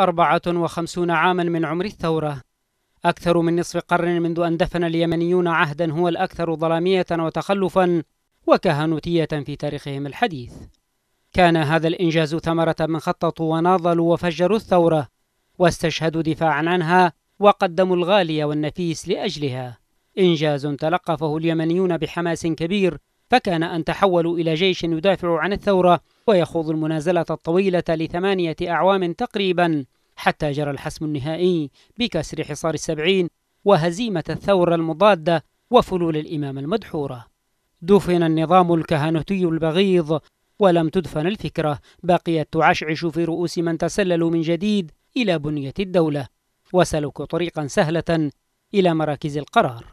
أربعة وخمسون عاما من عمر الثورة أكثر من نصف قرن منذ أن دفن اليمنيون عهدا هو الأكثر ظلامية وتخلفا وكهنوتية في تاريخهم الحديث كان هذا الإنجاز ثمرة من خططوا وناضلوا وفجروا الثورة واستشهدوا دفاعا عنها وقدموا الغالي والنفيس لأجلها إنجاز تلقفه اليمنيون بحماس كبير فكان أن تحولوا إلى جيش يدافع عن الثورة ويخوض المنازلة الطويلة لثمانية أعوام تقريبا حتى جرى الحسم النهائي بكسر حصار السبعين وهزيمة الثورة المضادة وفلول الإمامة المدحورة دفن النظام الكهنوتي البغيض ولم تدفن الفكرة بقيت تعشعش في رؤوس من تسللوا من جديد إلى بنية الدولة وسلكوا طريقا سهلة إلى مراكز القرار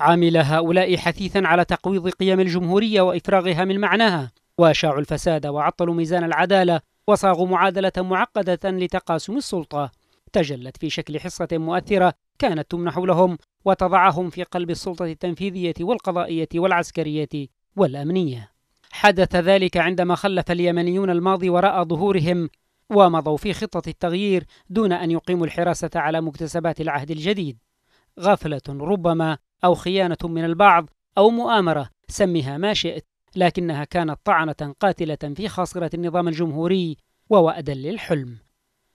عمل هؤلاء حثيثا على تقويض قيم الجمهورية وإفراغها من معناها واشاعوا الفساد وعطلوا ميزان العداله وصاغوا معادله معقده لتقاسم السلطه تجلت في شكل حصه مؤثره كانت تمنح لهم وتضعهم في قلب السلطه التنفيذيه والقضائيه والعسكريه والامنيه حدث ذلك عندما خلف اليمنيون الماضي وراء ظهورهم ومضوا في خطة التغيير دون أن يقيموا الحراسة على مكتسبات العهد الجديد. غفلة ربما أو خيانة من البعض أو مؤامرة سمها ما شئت لكنها كانت طعنة قاتلة في خاصرة النظام الجمهوري ووأدا للحلم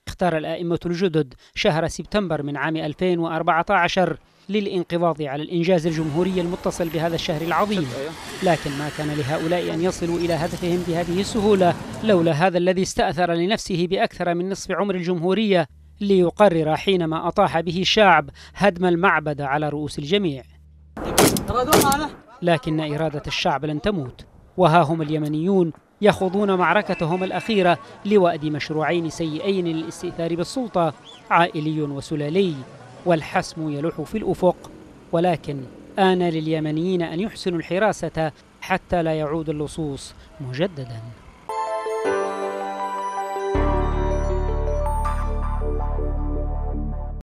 اختار الآئمة الجدد شهر سبتمبر من عام 2014 للانقضاض على الإنجاز الجمهوري المتصل بهذا الشهر العظيم لكن ما كان لهؤلاء أن يصلوا إلى هدفهم بهذه السهولة لولا هذا الذي استأثر لنفسه بأكثر من نصف عمر الجمهورية ليقرر حينما أطاح به الشعب هدم المعبد على رؤوس الجميع لكن إرادة الشعب لن تموت وها هم اليمنيون يخوضون معركتهم الأخيرة لوأد مشروعين سيئين للاستئثار بالسلطة عائلي وسلالي والحسم يلوح في الأفق ولكن آن لليمنيين أن يحسنوا الحراسة حتى لا يعود اللصوص مجدداً